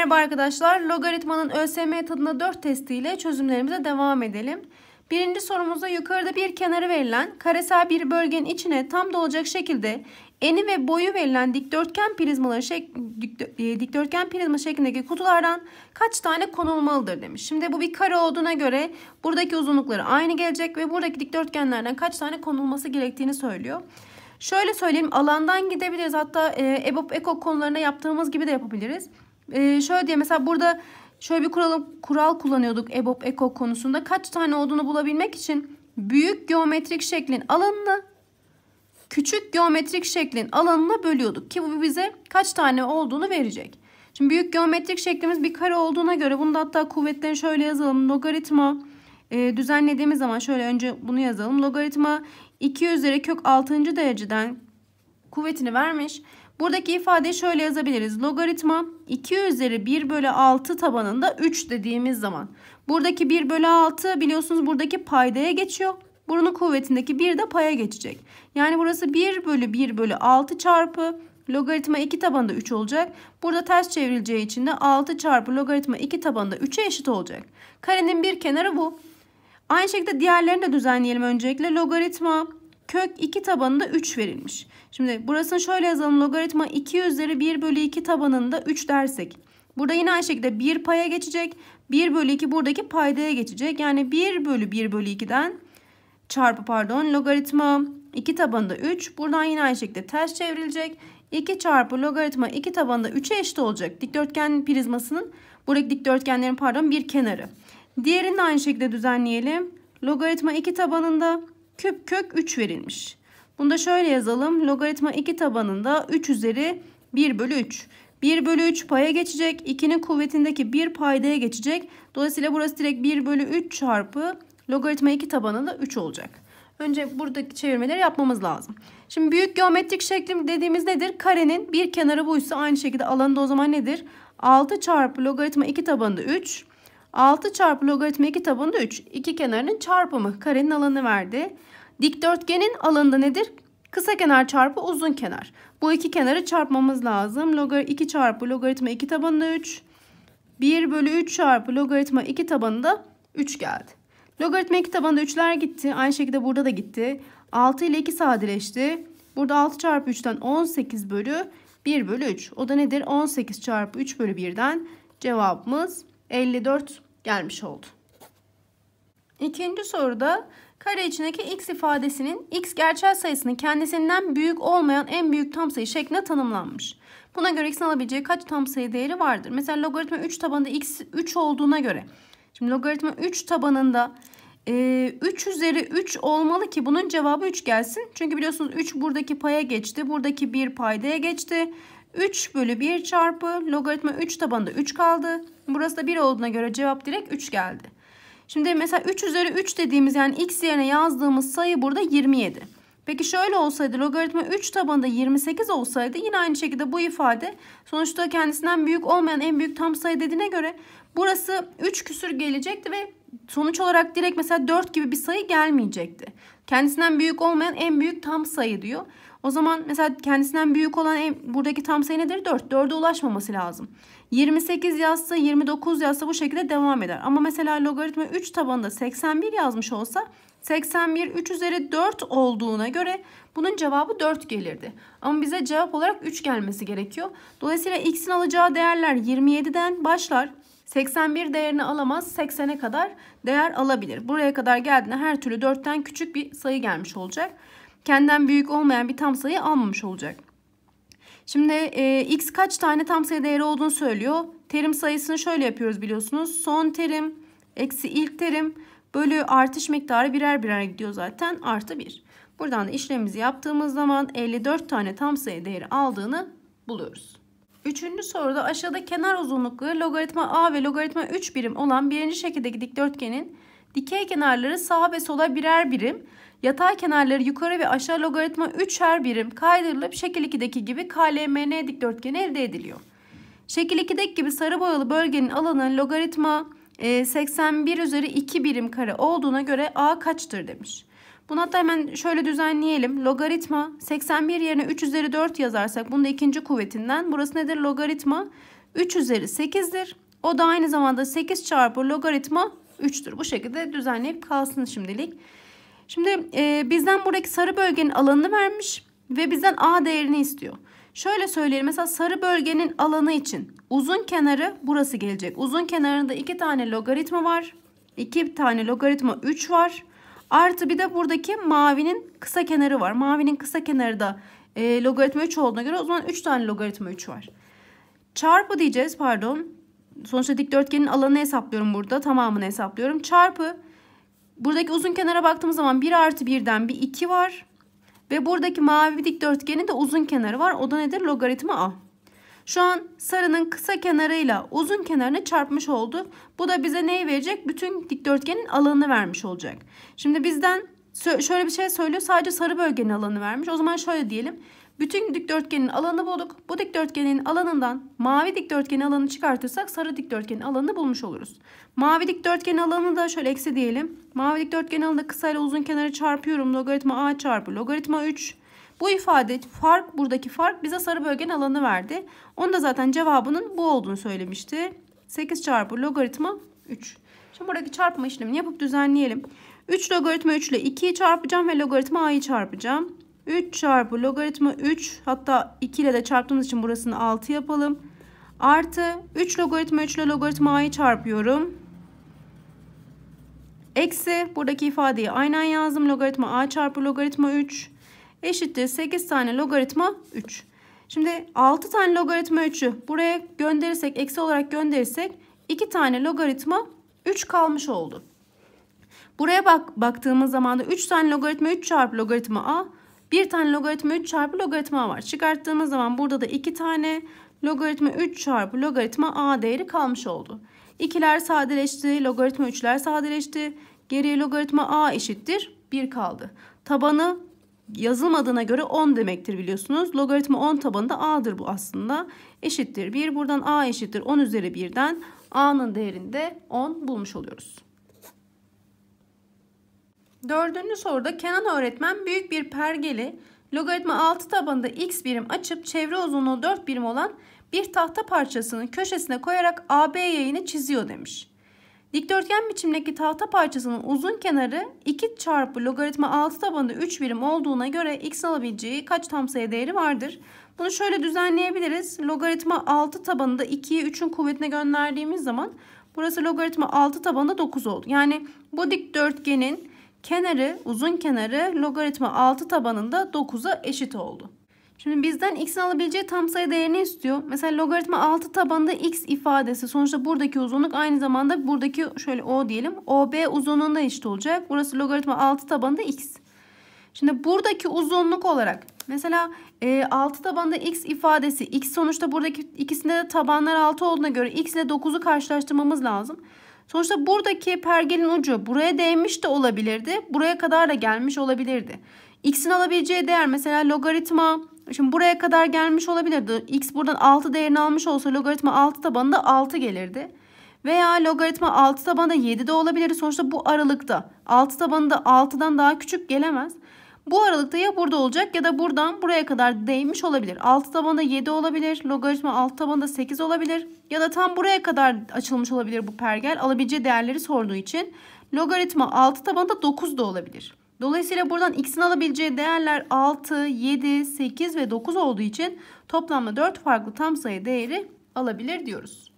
Merhaba arkadaşlar. Logaritmanın ÖSM tadına 4 testiyle çözümlerimize devam edelim. Birinci sorumuzda yukarıda bir kenarı verilen karesel bir bölgenin içine tam dolacak şekilde eni ve boyu verilen dikdörtgen prizmaları şek e, dikdörtgen prizma şeklindeki kutulardan kaç tane konulmalıdır demiş. Şimdi bu bir kare olduğuna göre buradaki uzunlukları aynı gelecek ve buradaki dikdörtgenlerden kaç tane konulması gerektiğini söylüyor. Şöyle söyleyeyim alandan gidebiliriz hatta EBOB EKO konularına yaptığımız gibi de yapabiliriz. Ee, şöyle diye mesela burada şöyle bir kural, kural kullanıyorduk ebop EKO konusunda. Kaç tane olduğunu bulabilmek için büyük geometrik şeklin alanını küçük geometrik şeklin alanına bölüyorduk. Ki bu bize kaç tane olduğunu verecek. Şimdi büyük geometrik şeklimiz bir kare olduğuna göre bunu da hatta kuvvetlerini şöyle yazalım. Logaritma e, düzenlediğimiz zaman şöyle önce bunu yazalım. Logaritma 2 üzeri kök 6. dereceden kuvvetini vermiş. Buradaki ifadeyi şöyle yazabiliriz. Logaritma 2 üzeri 1 bölü 6 tabanında 3 dediğimiz zaman. Buradaki 1 bölü 6 biliyorsunuz buradaki paydaya geçiyor. Burunun kuvvetindeki 1 de paya geçecek. Yani burası 1 bölü 1 bölü 6 çarpı logaritma 2 tabanında 3 olacak. Burada ters çevrileceği için de 6 çarpı logaritma 2 tabanında 3'e eşit olacak. Karenin bir kenarı bu. Aynı şekilde diğerlerini de düzenleyelim öncelikle. Logaritma kök 2 tabanında 3 verilmiş. Şimdi burasını şöyle yazalım. Logaritma 2 üzeri 1 bölü 2 tabanında 3 dersek. Burada yine aynı şekilde 1 paya geçecek. 1 bölü 2 buradaki paydaya geçecek. Yani 1 bölü 1 bölü 2'den çarpı pardon logaritma 2 tabanında 3. Buradan yine aynı şekilde ters çevrilecek. 2 çarpı logaritma 2 tabanında 3'e eşit olacak. Dikdörtgen prizmasının buradaki dikdörtgenlerin pardon bir kenarı. Diğerini de aynı şekilde düzenleyelim. Logaritma 2 tabanında küp kök 3 verilmiş. Bunu da şöyle yazalım. Logaritma 2 tabanında 3 üzeri 1 bölü 3. 1 bölü 3 paya geçecek. 2'nin kuvvetindeki 1 paydaya geçecek. Dolayısıyla burası direkt 1 bölü 3 çarpı logaritma 2 tabanında 3 olacak. Önce buradaki çevirmeleri yapmamız lazım. Şimdi büyük geometrik şeklim dediğimiz nedir? Karenin bir kenarı buysa aynı şekilde alanı da o zaman nedir? 6 çarpı logaritma 2 tabanında 3 6 çarpı logaritma 2 tabanında 3. İki kenarının çarpımı. Karenin alanı verdi. Dikdörtgenin alanında nedir? Kısa kenar çarpı uzun kenar. Bu iki kenarı çarpmamız lazım. Logar 2 çarpı logaritma 2 tabanında 3. 1 bölü 3 çarpı logaritma 2 tabanında 3 geldi. Logaritma 2 tabanında 3'ler gitti. Aynı şekilde burada da gitti. 6 ile 2 sadeleşti. Burada 6 çarpı 3'ten 18 bölü 1 bölü 3. O da nedir? 18 çarpı 3 bölü 1'den cevabımız 54 gelmiş oldu. İkinci soruda kare içindeki x ifadesinin x gerçel sayısının kendisinden büyük olmayan en büyük tam sayı şeklinde tanımlanmış. Buna göre x'in alabileceği kaç tam sayı değeri vardır? Mesela logaritma 3 tabanında x 3 olduğuna göre. Şimdi logaritma 3 tabanında e, 3 üzeri 3 olmalı ki bunun cevabı 3 gelsin. Çünkü biliyorsunuz 3 buradaki paya geçti. Buradaki 1 paydaya geçti. 3 bölü 1 çarpı logaritma 3 tabanında 3 kaldı. Burası da 1 olduğuna göre cevap direkt 3 geldi. Şimdi mesela 3 üzeri 3 dediğimiz yani x yerine yazdığımız sayı burada 27. Peki şöyle olsaydı logaritma 3 tabanında 28 olsaydı yine aynı şekilde bu ifade sonuçta kendisinden büyük olmayan en büyük tam sayı dediğine göre burası 3 küsür gelecekti ve sonuç olarak direkt mesela 4 gibi bir sayı gelmeyecekti. Kendisinden büyük olmayan en büyük tam sayı diyor. O zaman mesela kendisinden büyük olan en, buradaki tam sayı nedir? 4. 4'e ulaşmaması lazım. 28 yazsa 29 yazsa bu şekilde devam eder. Ama mesela logaritma 3 tabanında 81 yazmış olsa 81 3 üzeri 4 olduğuna göre bunun cevabı 4 gelirdi. Ama bize cevap olarak 3 gelmesi gerekiyor. Dolayısıyla x'in alacağı değerler 27'den başlar. 81 değerini alamaz 80'e kadar değer alabilir. Buraya kadar geldiğinde her türlü 4'ten küçük bir sayı gelmiş olacak. Kendinden büyük olmayan bir tam sayı almamış olacak. Şimdi e, x kaç tane tam sayı değeri olduğunu söylüyor. Terim sayısını şöyle yapıyoruz biliyorsunuz. Son terim eksi ilk terim Bölü artış miktarı birer birer gidiyor zaten. Artı 1. Buradan da işlemimizi yaptığımız zaman 54 tane tam sayı değeri aldığını buluyoruz. Üçüncü soruda aşağıda kenar uzunlukları logaritma a ve logaritma 3 birim olan birinci şekildeki dikdörtgenin dikey kenarları sağa ve sola birer birim, yatay kenarları yukarı ve aşağı logaritma 3'er birim kaydırılıp şekil 2'deki gibi KLMN dikdörtgeni elde ediliyor. Şekil 2'deki gibi sarı boyalı bölgenin alanı logaritma 81 ee, üzeri 2 birim kare olduğuna göre a kaçtır demiş. Bunu hatta hemen şöyle düzenleyelim. Logaritma 81 yerine 3 üzeri 4 yazarsak bunu da ikinci kuvvetinden. Burası nedir? Logaritma 3 üzeri 8'dir. O da aynı zamanda 8 çarpı logaritma 3'tür. Bu şekilde düzenleyip kalsın şimdilik. Şimdi e, bizden buradaki sarı bölgenin alanını vermiş ve bizden a değerini istiyor. Şöyle söyleyelim mesela sarı bölgenin alanı için uzun kenarı burası gelecek. Uzun kenarında iki tane logaritma var. İki tane logaritma 3 var. Artı bir de buradaki mavinin kısa kenarı var. Mavinin kısa kenarı da e, logaritma 3 olduğuna göre o zaman 3 tane logaritma 3 var. Çarpı diyeceğiz pardon. Sonuçta dikdörtgenin alanını hesaplıyorum burada. Tamamını hesaplıyorum. Çarpı buradaki uzun kenara baktığımız zaman 1 artı 1'den bir 2 var. Ve buradaki mavi dikdörtgenin de uzun kenarı var. O da nedir? Logaritma a. Şu an sarının kısa kenarıyla uzun kenarını çarpmış olduk. Bu da bize neyi verecek? Bütün dikdörtgenin alanını vermiş olacak. Şimdi bizden şöyle bir şey söylüyor. Sadece sarı bölgenin alanı vermiş. O zaman şöyle diyelim. Bütün dikdörtgenin alanı bulduk. Bu dikdörtgenin alanından mavi dikdörtgenin alanı çıkartırsak sarı dikdörtgenin alanını bulmuş oluruz. Mavi dikdörtgenin alanı da şöyle eksi diyelim. Mavi dikdörtgenin alanı kısa ile uzun kenarı çarpıyorum. Logaritma a çarpı logaritma 3. Bu ifade fark buradaki fark bize sarı bölgenin alanı verdi. Onu da zaten cevabının bu olduğunu söylemişti. 8 çarpı logaritma 3. Şimdi buradaki çarpma işlemini yapıp düzenleyelim. 3 logaritma 3 ile 2'yi çarpacağım ve logaritma a'yı çarpacağım. 3 çarpı logaritma 3 hatta 2 ile de çarptığımız için burasını 6 yapalım. Artı 3 logaritma 3 ile logaritma a'yı çarpıyorum. Eksi buradaki ifadeyi aynen yazdım. Logaritma a çarpı logaritma 3 eşittir 8 tane logaritma 3. Şimdi 6 tane logaritma 3'ü buraya gönderirsek eksi olarak gönderirsek 2 tane logaritma 3 kalmış oldu. Buraya bak baktığımız zaman da 3 tane logaritma 3 çarpı logaritma a. 1 tane logaritma 3 çarpı logaritma a var. Çıkarttığımız zaman burada da 2 tane logaritma 3 çarpı logaritma a değeri kalmış oldu. İkiler sadeleşti. Logaritma 3'ler sadeleşti. Geriye logaritma a eşittir. 1 kaldı. Tabanı yazılmadığına göre 10 demektir biliyorsunuz. Logaritma 10 tabanında a'dır bu aslında. Eşittir 1. Buradan a eşittir 10 üzeri 1'den a'nın değerinde 10 bulmuş oluyoruz. Dördüncü soruda Kenan öğretmen büyük bir pergeli logaritma 6 tabanında x birim açıp çevre uzunluğu 4 birim olan bir tahta parçasının köşesine koyarak AB yayını çiziyor demiş. Dikdörtgen biçimdeki tahta parçasının uzun kenarı 2 çarpı logaritma 6 tabanında 3 birim olduğuna göre x alabileceği kaç tam sayı değeri vardır? Bunu şöyle düzenleyebiliriz. Logaritma 6 tabanında 2'yi 3'ün kuvvetine gönderdiğimiz zaman burası logaritma 6 tabanında 9 oldu. Yani bu dikdörtgenin Kenarı, uzun kenarı logaritma 6 tabanında 9'a eşit oldu. Şimdi bizden x'in alabileceği tam sayı değerini istiyor. Mesela logaritma 6 tabanında x ifadesi. Sonuçta buradaki uzunluk aynı zamanda buradaki şöyle o diyelim. OB uzunluğunda eşit olacak. Burası logaritma 6 tabanında x. Şimdi buradaki uzunluk olarak mesela e, 6 tabanında x ifadesi. x sonuçta buradaki ikisinde de tabanlar 6 olduğuna göre x ile 9'u karşılaştırmamız lazım. Sonuçta buradaki pergelin ucu buraya değmiş de olabilirdi. Buraya kadar da gelmiş olabilirdi. X'in alabileceği değer mesela logaritma Şimdi buraya kadar gelmiş olabilirdi. X buradan 6 değerini almış olsa logaritma 6 tabanında 6 gelirdi. Veya logaritma 6 tabanında 7 de olabilir. Sonuçta bu aralıkta 6 tabanında 6'dan daha küçük gelemez. Bu aralıkta ya burada olacak ya da buradan buraya kadar değmiş olabilir. Alt tabanda 7 olabilir. Logaritma alt tabanda 8 olabilir. Ya da tam buraya kadar açılmış olabilir bu pergel. Alabileceği değerleri sorduğu için. Logaritma alt tabanda 9 da olabilir. Dolayısıyla buradan x'in alabileceği değerler 6, 7, 8 ve 9 olduğu için toplamda 4 farklı tam sayı değeri alabilir diyoruz.